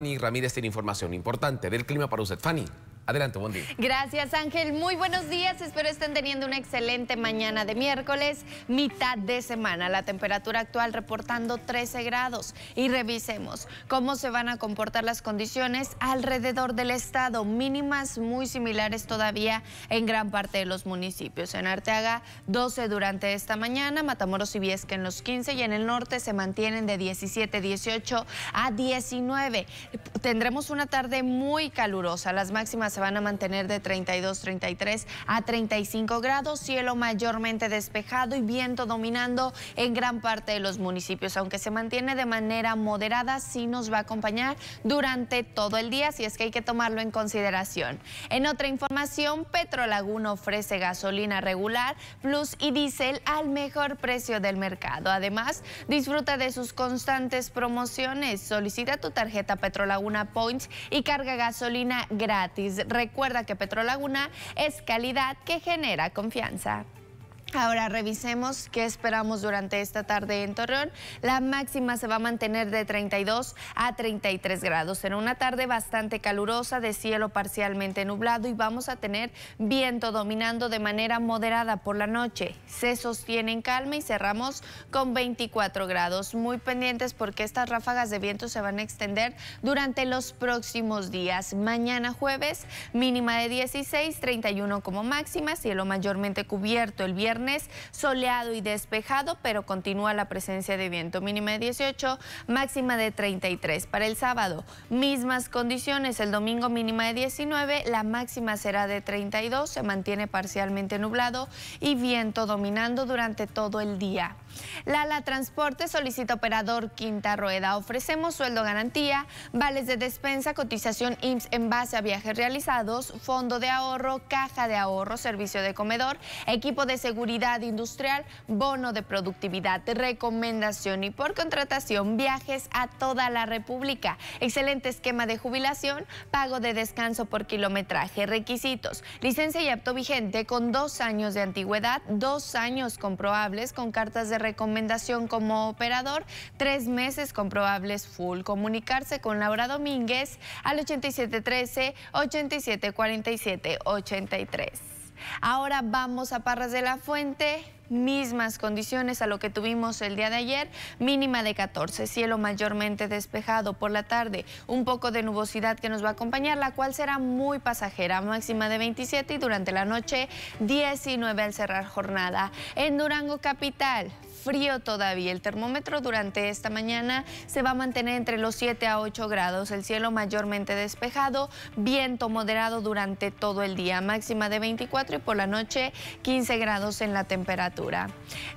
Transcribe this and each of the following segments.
Fanny Ramírez tiene información importante del clima para usted. Fanny. Adelante, buen día. Gracias, Ángel. Muy buenos días. Espero estén teniendo una excelente mañana de miércoles, mitad de semana. La temperatura actual reportando 13 grados. Y revisemos cómo se van a comportar las condiciones alrededor del estado. Mínimas muy similares todavía en gran parte de los municipios. En Arteaga, 12 durante esta mañana. Matamoros y Viesca en los 15. Y en el norte se mantienen de 17, 18 a 19. Tendremos una tarde muy calurosa. Las máximas se van a mantener de 32, 33 a 35 grados, cielo mayormente despejado y viento dominando en gran parte de los municipios, aunque se mantiene de manera moderada, sí nos va a acompañar durante todo el día, si es que hay que tomarlo en consideración. En otra información, Petrolaguna ofrece gasolina regular, plus y diésel al mejor precio del mercado. Además, disfruta de sus constantes promociones. Solicita tu tarjeta Petrolaguna Points y carga gasolina gratis. Recuerda que Petrolaguna es calidad que genera confianza. Ahora revisemos qué esperamos durante esta tarde en Torreón. La máxima se va a mantener de 32 a 33 grados. en una tarde bastante calurosa, de cielo parcialmente nublado y vamos a tener viento dominando de manera moderada por la noche. Se sostiene en calma y cerramos con 24 grados. Muy pendientes porque estas ráfagas de viento se van a extender durante los próximos días. Mañana jueves, mínima de 16, 31 como máxima, cielo mayormente cubierto el viernes soleado y despejado, pero continúa la presencia de viento mínima de 18, máxima de 33. Para el sábado, mismas condiciones, el domingo mínima de 19, la máxima será de 32, se mantiene parcialmente nublado y viento dominando durante todo el día. La Transporte solicita operador Quinta Rueda. Ofrecemos sueldo garantía, vales de despensa, cotización IMSS en base a viajes realizados, fondo de ahorro, caja de ahorro, servicio de comedor, equipo de seguridad seguridad industrial, bono de productividad, recomendación y por contratación viajes a toda la República, excelente esquema de jubilación, pago de descanso por kilometraje, requisitos, licencia y apto vigente con dos años de antigüedad, dos años comprobables con cartas de recomendación como operador, tres meses comprobables full. Comunicarse con Laura Domínguez al 8713 8747 83. Ahora vamos a Parras de la Fuente, mismas condiciones a lo que tuvimos el día de ayer, mínima de 14, cielo mayormente despejado por la tarde, un poco de nubosidad que nos va a acompañar, la cual será muy pasajera, máxima de 27 y durante la noche 19 al cerrar jornada. En Durango Capital, frío todavía. El termómetro durante esta mañana se va a mantener entre los 7 a 8 grados. El cielo mayormente despejado, viento moderado durante todo el día. Máxima de 24 y por la noche 15 grados en la temperatura.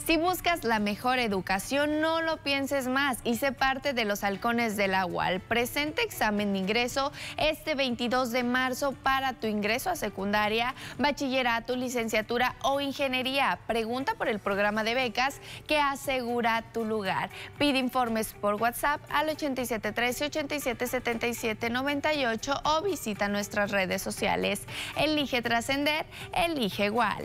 Si buscas la mejor educación, no lo pienses más y sé parte de los halcones del agua. El presente examen de ingreso este 22 de marzo para tu ingreso a secundaria, bachillerato, licenciatura o ingeniería. Pregunta por el programa de becas que asegura tu lugar. Pide informes por WhatsApp al 8713 8777 98 o visita nuestras redes sociales. Elige trascender, elige igual.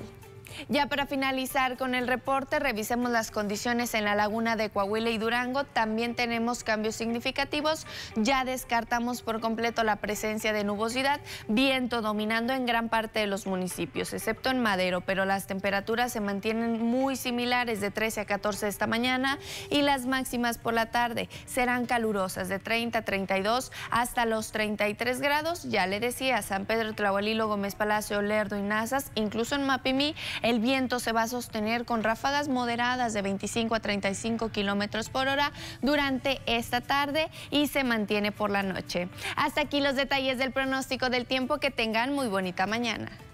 Ya para finalizar con el reporte, revisemos las condiciones en la laguna de Coahuila y Durango. También tenemos cambios significativos. Ya descartamos por completo la presencia de nubosidad, viento dominando en gran parte de los municipios, excepto en Madero, pero las temperaturas se mantienen muy similares de 13 a 14 esta mañana y las máximas por la tarde serán calurosas de 30 a 32 hasta los 33 grados. Ya le decía, San Pedro, Tlahualilo, Gómez Palacio, Lerdo y Nazas, incluso en Mapimí, el viento se va a sostener con ráfagas moderadas de 25 a 35 kilómetros por hora durante esta tarde y se mantiene por la noche. Hasta aquí los detalles del pronóstico del tiempo. Que tengan muy bonita mañana.